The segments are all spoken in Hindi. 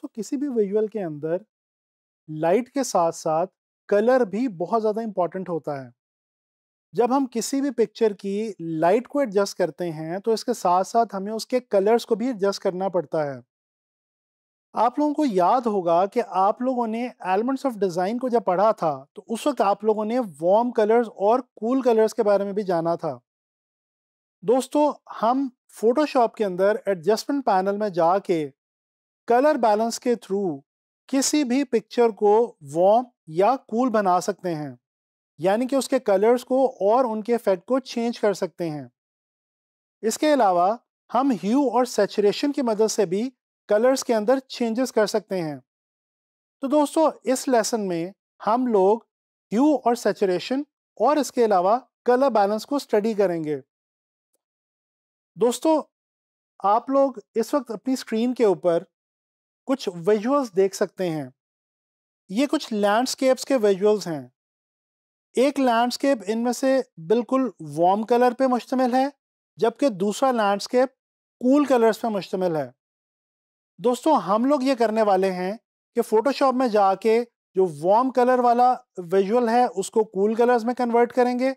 दोस्तों किसी भी विजुअल के अंदर लाइट के साथ साथ कलर भी बहुत ज़्यादा इम्पॉर्टेंट होता है जब हम किसी भी पिक्चर की लाइट को एडजस्ट करते हैं तो इसके साथ साथ हमें उसके कलर्स को भी एडजस्ट करना पड़ता है आप लोगों को याद होगा कि आप लोगों ने एलिमेंट्स ऑफ डिज़ाइन को जब पढ़ा था तो उस वक्त आप लोगों ने वार्म कलर्स और कूल कलर्स के बारे में भी जाना था दोस्तों हम फोटोशॉप के अंदर एडजस्टमेंट पैनल में जाके कलर बैलेंस के थ्रू किसी भी पिक्चर को वॉर्म या कूल बना सकते हैं यानी कि उसके कलर्स को और उनके इफेक्ट को चेंज कर सकते हैं इसके अलावा हम ह्यू और सेचुरेशन की मदद से भी कलर्स के अंदर चेंजेस कर सकते हैं तो दोस्तों इस लेसन में हम लोग ह्यू और सेचुरेशन और इसके अलावा कलर बैलेंस को स्टडी करेंगे दोस्तों आप लोग इस वक्त अपनी स्क्रीन के ऊपर कुछ विजुअल्स देख सकते हैं ये कुछ लैंडस्केप्स के विजुअल्स हैं एक लैंडस्केप इनमें से बिल्कुल वार्म कलर पे मुश्तमिल है जबकि दूसरा लैंडस्केप कूल कलर्स पे मुश्तमिल है दोस्तों हम लोग ये करने वाले हैं कि फ़ोटोशॉप में जाके जो वार्म कलर वाला विजुअल है उसको कूल cool कलर्स में कन्वर्ट करेंगे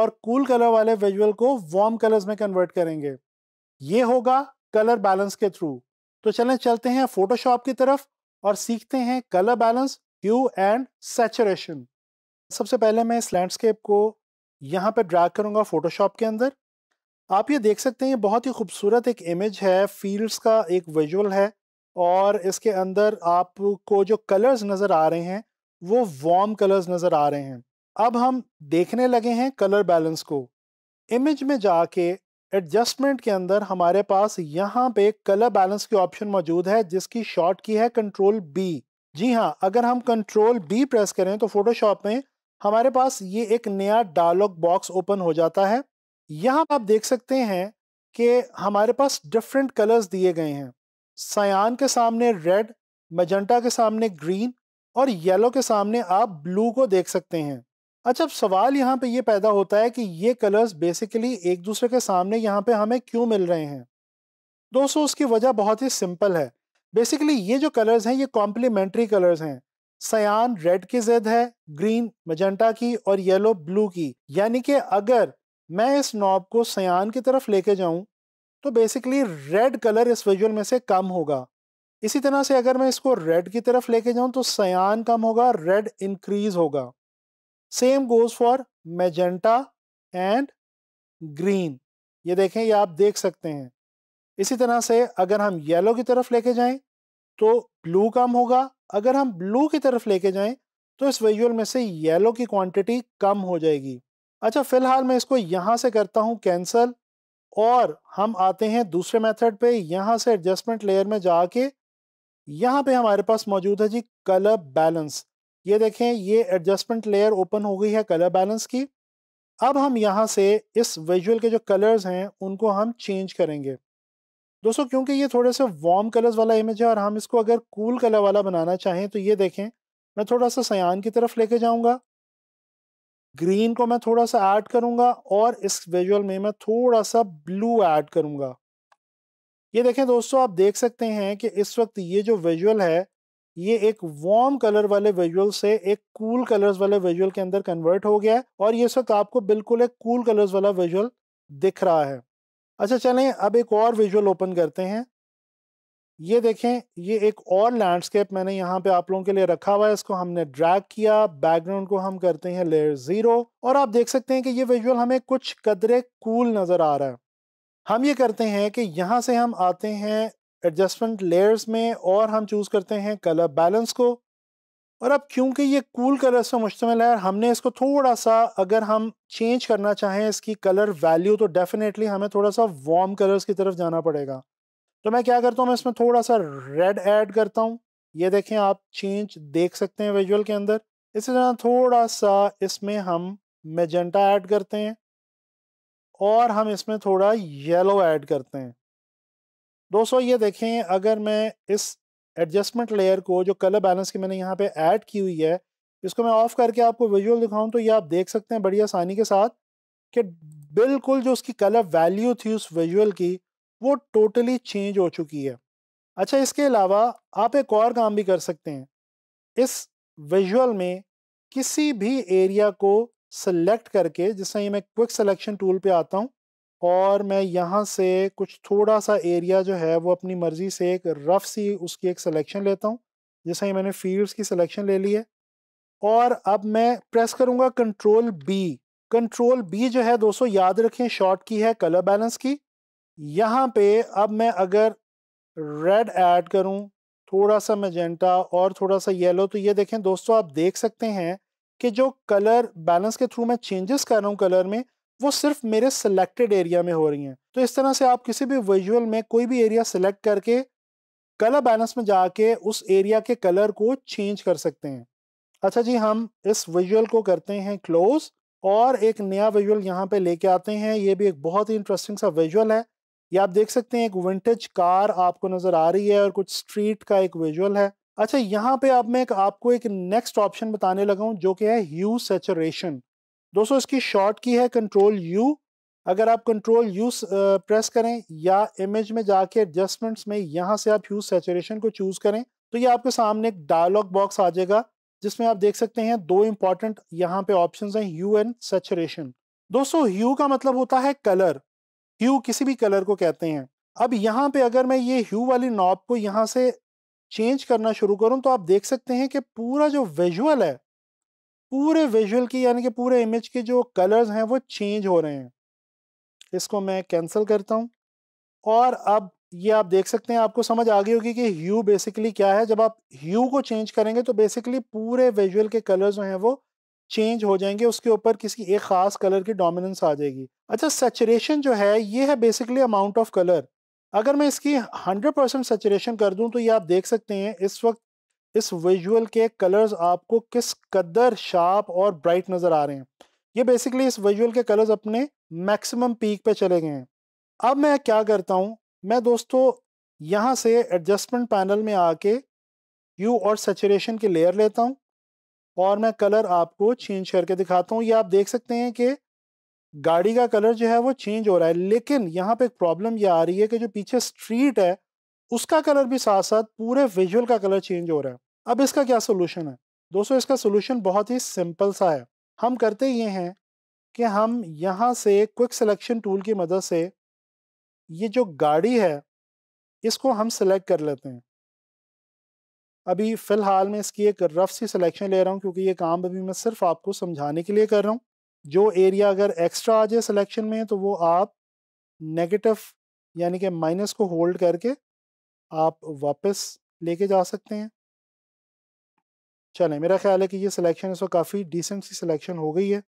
और कूल cool कलर वाले विजुअल को वार्म कलर्स में कन्वर्ट करेंगे ये होगा कलर बैलेंस के थ्रू तो चलें चलते हैं फोटोशॉप की तरफ और सीखते हैं colour balance hue and saturation सबसे पहले मैं इस लैंडस्केप को यहाँ पर ड्रैग करूँगा फोटोशॉप के अंदर आप ये देख सकते हैं ये बहुत ही खूबसूरत एक इमेज है फील्ड्स का एक विजुअल है और इसके अंदर आपको जो कलर्स नज़र आ रहे हैं वो वार्म कलर्स नज़र आ रहे हैं अब हम देखने लगे हैं कलर बैलेंस को इमेज में जाके एडजस्टमेंट के अंदर हमारे पास यहाँ पे कलर बैलेंस की ऑप्शन मौजूद है जिसकी शॉर्ट की है कंट्रोल बी जी हाँ अगर हम कंट्रोल बी प्रेस करें तो फोटोशॉप में हमारे पास ये एक नया डायलॉग बॉक्स ओपन हो जाता है यहाँ आप देख सकते हैं कि हमारे पास डिफरेंट कलर्स दिए गए हैं सयान के सामने रेड मजंटा के सामने ग्रीन और येलो के सामने आप ब्लू को देख सकते हैं अच्छा अब सवाल यहाँ पे ये पैदा होता है कि ये कलर्स बेसिकली एक दूसरे के सामने यहाँ पे हमें क्यों मिल रहे हैं दोस्तों उसकी वजह बहुत ही सिंपल है बेसिकली ये जो कलर्स हैं ये कॉम्प्लीमेंट्री कलर्स हैं सयान रेड की जिद है ग्रीन मजेंटा की और येलो ब्लू की यानी कि अगर मैं इस नॉब को सयान की तरफ लेके जाऊं तो बेसिकली रेड कलर इस विजुअल में से कम होगा इसी तरह से अगर मैं इसको रेड की तरफ लेके जाऊं तो सयान कम होगा रेड इंक्रीज होगा same goes for magenta and green ये देखें ये आप देख सकते हैं इसी तरह से अगर हम येलो की तरफ लेके जाएं तो ब्लू कम होगा अगर हम ब्लू की तरफ लेके जाएं तो इस वेजुअल में से येलो की क्वांटिटी कम हो जाएगी अच्छा फिलहाल मैं इसको यहाँ से करता हूँ कैंसल और हम आते हैं दूसरे मेथड पे यहाँ से एडजस्टमेंट लेयर में जाके यहाँ पे हमारे पास मौजूद है जी कलर बैलेंस ये देखें ये एडजस्टमेंट लेयर ओपन हो गई है कलर बैलेंस की अब हम यहाँ से इस विजुअल के जो कलर्स हैं उनको हम चेंज करेंगे दोस्तों क्योंकि ये थोड़े से वार्म कलर्स वाला इमेज है और हम इसको अगर कूल कलर वाला बनाना चाहें तो ये देखें मैं थोड़ा सा सयान की तरफ लेके जाऊंगा ग्रीन को मैं थोड़ा सा ऐड करूंगा और इस विजुअल में मैं थोड़ा सा ब्लू ऐड करूंगा ये देखें दोस्तों आप देख सकते हैं कि इस वक्त ये जो विजुअल है ये एक वार्म कलर वाले विजुअल से एक कूल cool कलर्स वाले विजुअल के अंदर कन्वर्ट हो गया है और ये वक्त आपको बिल्कुल एक कूल cool कलर्स वाला विजुअल दिख रहा है अच्छा चलें अब एक और विजुअल ओपन करते हैं ये देखें ये एक और लैंडस्केप मैंने यहाँ पे आप लोगों के लिए रखा हुआ है इसको हमने ड्रैग किया बैकग्राउंड को हम करते हैं लेयर ज़ीरो और आप देख सकते हैं कि ये विजुअल हमें कुछ कदरे कूल नज़र आ रहा है हम ये करते हैं कि यहाँ से हम आते हैं एडजस्टमेंट लेयर्स में और हम चूज़ करते हैं कलर बैलेंस को और अब क्योंकि ये कूल कलर्स पर मुश्तमल है हमने इसको थोड़ा सा अगर हम चेंज करना चाहें इसकी कलर वैल्यू तो डेफिनेटली हमें थोड़ा सा वार्म कलर्स की तरफ जाना पड़ेगा तो मैं क्या करता हूँ मैं इसमें थोड़ा सा रेड ऐड करता हूँ ये देखें आप चेंज देख सकते हैं विजुअल के अंदर इसी तरह थोड़ा सा इसमें हम मेजेंटा ऐड करते हैं और हम इसमें थोड़ा येलो ऐड करते हैं दोस्तों ये देखें अगर मैं इस एडजस्टमेंट लेयर को जो कलर बैलेंस की मैंने यहाँ पे ऐड की हुई है इसको मैं ऑफ करके आपको विजुअल दिखाऊं तो ये आप देख सकते हैं बड़ी आसानी के साथ कि बिल्कुल जो उसकी कलर वैल्यू थी उस विजुअल की वो टोटली चेंज हो चुकी है अच्छा इसके अलावा आप एक और काम भी कर सकते हैं इस विजुअल में किसी भी एरिया को सेलेक्ट करके जिससे ये मैं क्विक सेलेक्शन टूल पर आता हूँ और मैं यहाँ से कुछ थोड़ा सा एरिया जो है वो अपनी मर्ज़ी से एक रफ़ सी उसकी एक सिलेक्शन लेता हूँ जैसे ही मैंने फील्ड्स की सिलेक्शन ले ली है और अब मैं प्रेस करूँगा कंट्रोल बी कंट्रोल बी जो है दोस्तों याद रखें शॉर्ट की है कलर बैलेंस की यहाँ पे अब मैं अगर रेड ऐड करूँ थोड़ा सा मजेंटा और थोड़ा सा येलो तो ये देखें दोस्तों आप देख सकते हैं कि जो कलर बैलेंस के थ्रू मैं चेंजेस कर रहा हूँ कलर में वो सिर्फ मेरे सिलेक्टेड एरिया में हो रही हैं तो इस तरह से आप किसी भी विजुअल में कोई भी एरिया सेलेक्ट करके कलर बैलेंस में जाके उस एरिया के कलर को चेंज कर सकते हैं अच्छा जी हम इस विजुअल को करते हैं क्लोज और एक नया विजुअल यहाँ पे लेके आते हैं ये भी एक बहुत ही इंटरेस्टिंग सा विजुअल है ये आप देख सकते हैं एक विंटेज कार आपको नज़र आ रही है और कुछ स्ट्रीट का एक विजुअल है अच्छा यहाँ पे अब मैं एक आपको एक नेक्स्ट ऑप्शन बताने लगा हूँ जो कि है ह्यू सेचुरेशन दोस्तों इसकी शॉर्ट की है कंट्रोल यू अगर आप कंट्रोल यू प्रेस करें या इमेज में जाके एडजस्टमेंट्स में यहाँ से आप ह्यू सेचुरेशन को चूज़ करें तो ये आपके सामने एक डायलॉग बॉक्स आ जाएगा जिसमें आप देख सकते हैं दो इंपॉर्टेंट यहाँ पे ऑप्शन हैं ह्यू एंड सेचुरेशन दोस्तों ह्यू का मतलब होता है कलर ह्यू किसी भी कलर को कहते हैं अब यहाँ पे अगर मैं ये ह्यू वाली नॉब को यहाँ से चेंज करना शुरू करूँ तो आप देख सकते हैं कि पूरा जो विजुअल है पूरे विजुअल की यानी कि पूरे इमेज के जो कलर्स हैं वो चेंज हो रहे हैं इसको मैं कैंसिल करता हूँ और अब ये आप देख सकते हैं आपको समझ आ गई होगी कि ह्यू बेसिकली क्या है जब आप ह्यू को चेंज करेंगे तो बेसिकली पूरे विजुअल के कलर्स जो हैं वो चेंज हो जाएंगे उसके ऊपर किसी एक ख़ास कलर की डोमिनेंस आ जाएगी अच्छा सेचुरेशन जो है ये है बेसिकली अमाउंट ऑफ कलर अगर मैं इसकी 100 परसेंट सेचुरेशन कर दूं तो ये आप देख सकते हैं इस वक्त इस विजुअल के कलर्स आपको किस कदर शार्प और ब्राइट नज़र आ रहे हैं ये बेसिकली इस विजुअल के कलर्स अपने मैक्सिमम पीक पे चले गए हैं अब मैं क्या करता हूँ मैं दोस्तों यहाँ से एडजस्टमेंट पैनल में आके यू और सेचुरेशन की लेयर लेता हूँ और मैं कलर आपको चेंज करके दिखाता हूँ ये आप देख सकते हैं कि गाड़ी का कलर जो है वो चेंज हो रहा है लेकिन यहाँ पे एक प्रॉब्लम ये आ रही है कि जो पीछे स्ट्रीट है उसका कलर भी साथ साथ पूरे विजुअल का कलर चेंज हो रहा है अब इसका क्या सोल्यूशन है दोस्तों इसका सोल्यूशन बहुत ही सिंपल सा है हम करते ये हैं कि हम यहाँ से क्विक सिलेक्शन टूल की मदद से ये जो गाड़ी है इसको हम सिलेक्ट कर लेते हैं अभी फ़िलहाल मैं इसकी एक रफ सी सिलेक्शन ले रहा हूँ क्योंकि ये काम अभी मैं सिर्फ आपको समझाने के लिए कर रहा हूँ जो एरिया अगर एक्स्ट्रा आ जाए सिलेक्शन में तो वो आप नेगेटिव यानी कि माइनस को होल्ड करके आप वापस लेके जा सकते हैं चलें अच्छा मेरा ख्याल है कि ये सिलेक्शन इस वक्त काफ़ी डिसेंट सी सिलेक्शन हो गई है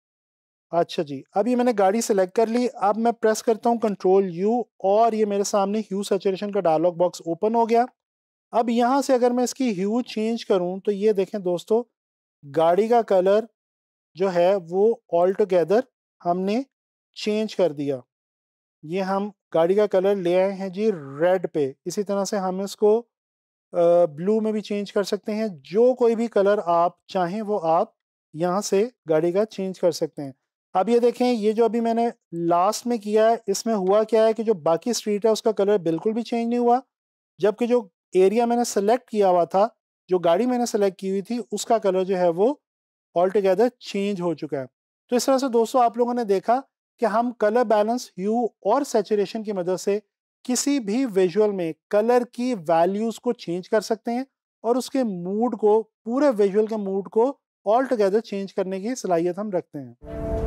अच्छा जी अब ये मैंने गाड़ी सेलेक्ट कर ली अब मैं प्रेस करता हूँ कंट्रोल यू और ये मेरे सामने ह्यू सेचुरेशन का डायलॉग बॉक्स ओपन हो गया अब यहाँ से अगर मैं इसकी ह्यू चेंज करूँ तो ये देखें दोस्तों गाड़ी का कलर जो है वो ऑल टुगेदर हमने चेंज कर दिया ये हम गाड़ी का कलर ले आए हैं जी रेड पे इसी तरह से हम इसको ब्लू में भी चेंज कर सकते हैं जो कोई भी कलर आप चाहें वो आप यहाँ से गाड़ी का चेंज कर सकते हैं अब ये देखें ये जो अभी मैंने लास्ट में किया है इसमें हुआ क्या है कि जो बाकी स्ट्रीट है उसका कलर बिल्कुल भी चेंज नहीं हुआ जबकि जो एरिया मैंने सेलेक्ट किया हुआ था जो गाड़ी मैंने सेलेक्ट की हुई थी उसका कलर जो है वो ऑल टुगेदर चेंज हो चुका है तो इस तरह से दोस्तों आप लोगों ने देखा कि हम कलर बैलेंस यू और सेचुरेशन की मदद से किसी भी विजुअल में कलर की वैल्यूज़ को चेंज कर सकते हैं और उसके मूड को पूरे विजुअल के मूड को ऑल टुगेदर चेंज करने की सलाहियत हम रखते हैं